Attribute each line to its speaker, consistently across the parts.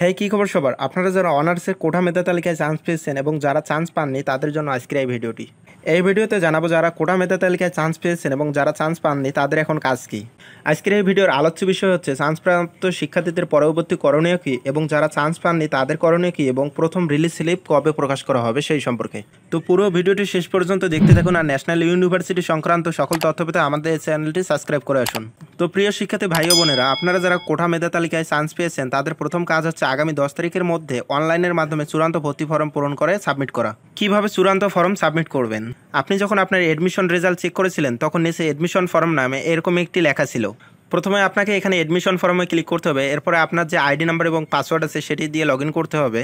Speaker 1: হ্যাঁ কী খবর সবার আপনারা যারা অনার্সের কোটা মেধা তালিকায় চান্স পেয়েছেন এবং যারা চান্স পাননি তাদের জন্য আজকের এই ভিডিওটি এই ভিডিওতে জানাবো যারা কোটা মেধা তালিকায় চান্স পেয়েছেন এবং যারা চান্স পাননি তাদের এখন কাজ কী আজকের এই ভিডিওর আলোচ্য বিষয় হচ্ছে চান্সপ্রাপ্ত শিক্ষার্থীদের পরবর্তী করণীয় কী এবং যারা চান্স পাননি তাদের করণীয় কী এবং প্রথম রিলিজ স্লিপ কবে প্রকাশ করা হবে সেই সম্পর্কে তো পুরো ভিডিওটি শেষ পর্যন্ত দেখতে থাকুন আর ন্যাশনাল ইউনিভার্সিটি সংক্রান্ত সকল তথ্য পেতে আমাদের চ্যানেলটি সাবস্ক্রাইব করে আসুন তো প্রিয় শিক্ষার্থী ভাই বোনেরা আপনারা যারা কোঠা মেধা তালিকায় চান্স পেয়েছেন তাদের প্রথম কাজ হচ্ছে আগামী দশ তারিখের মধ্যে অনলাইনের মাধ্যমে চূড়ান্ত ভর্তি ফর্ম পূরণ করে সাবমিট করা কিভাবে চূড়ান্ত ফর্ম সাবমিট করবেন আপনি যখন আপনার এডমিশন রেজাল্ট চেক করেছিলেন তখন নিচে এডমিশন ফর্ম নামে এরকম একটি লেখা ছিল প্রথমে আপনাকে এখানে এডমিশন ফর্মে ক্লিক করতে হবে এরপরে আপনার যে আইডি নাম্বার এবং পাসওয়ার্ড আছে সেটি দিয়ে লগ করতে হবে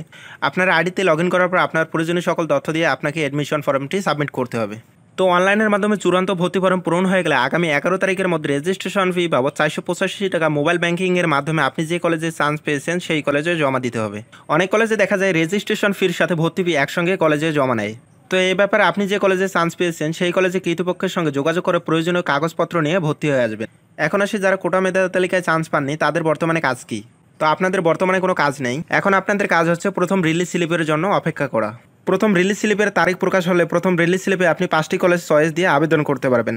Speaker 1: আপনার আইডিতে লগ করার পর আপনার প্রয়োজনীয় সকল তথ্য দিয়ে আপনাকে এডমিশন ফর্মটি সাবমিট করতে হবে তো অনলাইনের মাধ্যমে চূড়ান্ত ভর্তি ফর্ম পূরণ হয়ে গেলে আগামী এগারো তারিখের মধ্যে রেজিস্ট্রেশন ফি বাবদ চারশো পঁচাশি টাকা মোবাইল ব্যাঙ্কিংয়ের মাধ্যমে আপনি যে কলেজে চান্স পেয়েছেন সেই কলেজে জমা দিতে হবে অনেক কলেজে দেখা যায় রেজিস্ট্রেশন ফির সাথে ভর্তি ফি একসঙ্গে কলেজে জমা নেয় তো এই ব্যাপারে আপনি যে কলেজে চান্স পেয়েছেন সেই কলেজে কৃতপক্ষের সঙ্গে যোগাযোগ করে প্রয়োজনীয় কাগজপত্র নিয়ে ভর্তি হয়ে আসবেন এখন আসি যারা কোটা মেধা তালিকায় চান্স পাননি তাদের বর্তমানে কাজ কী তো আপনাদের বর্তমানে কোনো কাজ নেই এখন আপনাদের কাজ হচ্ছে প্রথম রিলিজ স্লিপের জন্য অপেক্ষা করা প্রথম রিলিজ স্লিপের তারিখ প্রকাশ হলে প্রথম রিলিজ স্লিপে আপনি পাঁচটি কলেজ চয়েস দিয়ে আবেদন করতে পারবেন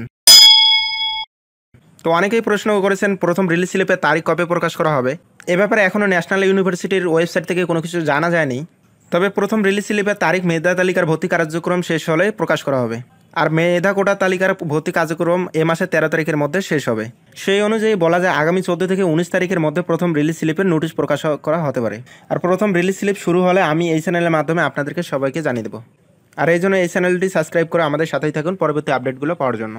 Speaker 1: তো অনেকেই প্রশ্ন করেছেন প্রথম রিলিজ স্লিপের তারিখ কবে প্রকাশ করা হবে এ ব্যাপারে এখনও ন্যাশনাল ইউনিভার্সিটির ওয়েবসাইট থেকে কোনো কিছু জানা যায়নি তবে প্রথম রিলিজ স্লিপের তারিখ মেধা তালিকার ভর্তি কার্যক্রম শেষ হলে প্রকাশ করা হবে আর মেধা তালিকার ভর্তি কার্যক্রম এ মাসের তেরো তারিখের মধ্যে শেষ হবে সেই অনুযায়ী বলা যায় আগামী চোদ্দ থেকে উনিশ তারিখের মধ্যে প্রথম রিলিজ স্লিপের নোটিশ প্রকাশ করা হতে পারে আর প্রথম রিলিজ স্লিপ শুরু হলে আমি এই চ্যানেলের মাধ্যমে আপনাদেরকে সবাইকে জানিয়ে দেবো আর এই জন্য এই চ্যানেলটি সাবস্ক্রাইব করে আমাদের সাথেই থাকুন পরবর্তী আপডেটগুলো পাওয়ার জন্য